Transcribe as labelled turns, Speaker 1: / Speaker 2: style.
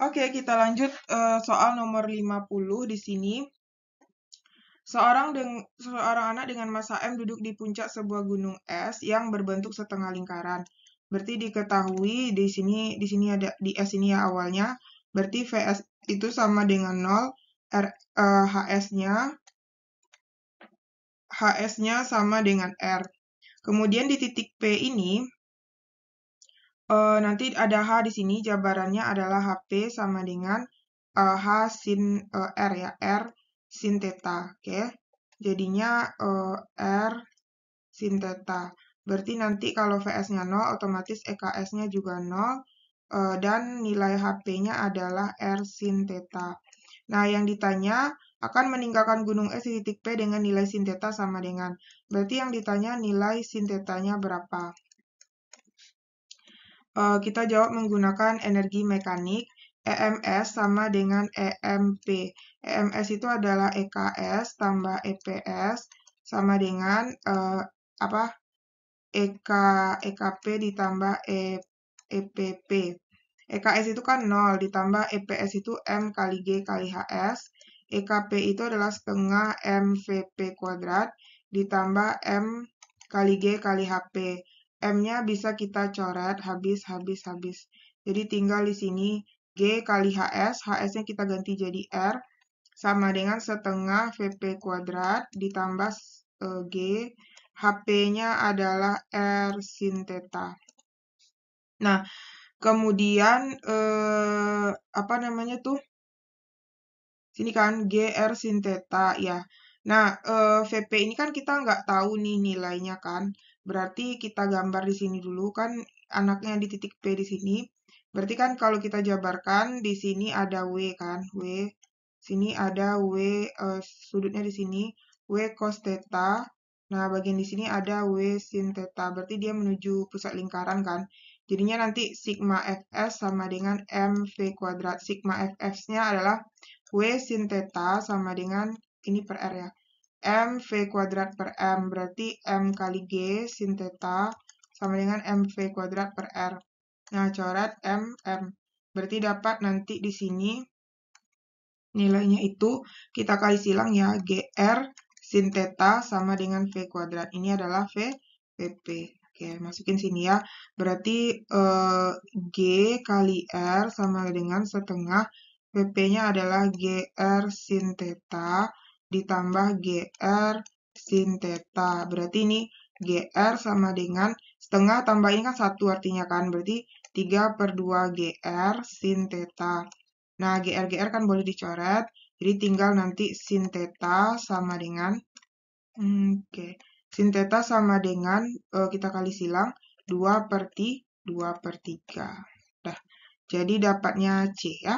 Speaker 1: Oke, kita lanjut uh, soal nomor 50 di sini. Seorang deng seorang anak dengan masa M duduk di puncak sebuah gunung es yang berbentuk setengah lingkaran. Berarti diketahui di sini di sini ada di S ini ya awalnya. Berarti VS itu sama dengan 0, R, uh, eh, HS-nya HS-nya sama dengan R. Kemudian di titik P ini E, nanti ada H di sini, jabarannya adalah HP sama dengan e, H sin e, R ya, R sin theta, oke. Okay? Jadinya e, R sin theta. Berarti nanti kalau VS-nya 0, otomatis EKS-nya juga 0, e, dan nilai HP-nya adalah R sin theta. Nah, yang ditanya akan meninggalkan gunung e s di titik P dengan nilai sin theta sama dengan. Berarti yang ditanya nilai sin tetanya berapa. Eh, kita jawab menggunakan energi mekanik. EMS sama dengan EMP. EMS itu adalah EKS tambah EPS sama dengan uh, apa? EK EKP ditambah e, EPP. EKS itu kan 0 ditambah EPS itu M kali G kali HS. EKP itu adalah setengah MVP kuadrat ditambah M kali G kali HP. M-nya bisa kita coret habis, habis, habis. Jadi tinggal di sini G kali HS, HS-nya kita ganti jadi R, sama dengan setengah VP kuadrat ditambah uh, G, HP-nya adalah R sin theta. Nah, kemudian uh, apa namanya tuh? Sini kan, gr sin theta ya. Nah, eh, VP ini kan kita nggak tahu nih nilainya kan. Berarti kita gambar di sini dulu kan anaknya di titik P di sini. Berarti kan kalau kita jabarkan di sini ada W kan, W. Sini ada W, eh, sudutnya di sini W cos theta. Nah, bagian di sini ada W sin theta. Berarti dia menuju pusat lingkaran kan. Jadinya nanti sigma fs sama dengan mv kuadrat. Sigma fs-nya adalah W sin theta sama dengan ini per R ya. M V kuadrat per M berarti M kali G sin theta sama dengan M V kuadrat per R. Nah, coret M M. Berarti dapat nanti di sini nilainya itu kita kali silang ya GR sin theta sama dengan V kuadrat. Ini adalah V VP. Oke, masukin sini ya. Berarti eh, G kali R sama dengan setengah VP-nya adalah GR sin theta ditambah GR sin theta. Berarti ini GR sama dengan setengah tambah ini kan satu artinya kan. Berarti 3 per 2 GR sin theta. Nah, GR-GR kan boleh dicoret. Jadi tinggal nanti sin theta sama dengan... Hmm, Oke. Okay. Sin theta sama dengan uh, kita kali silang 2 per, ti, 2 per 3. Nah, Jadi dapatnya C ya.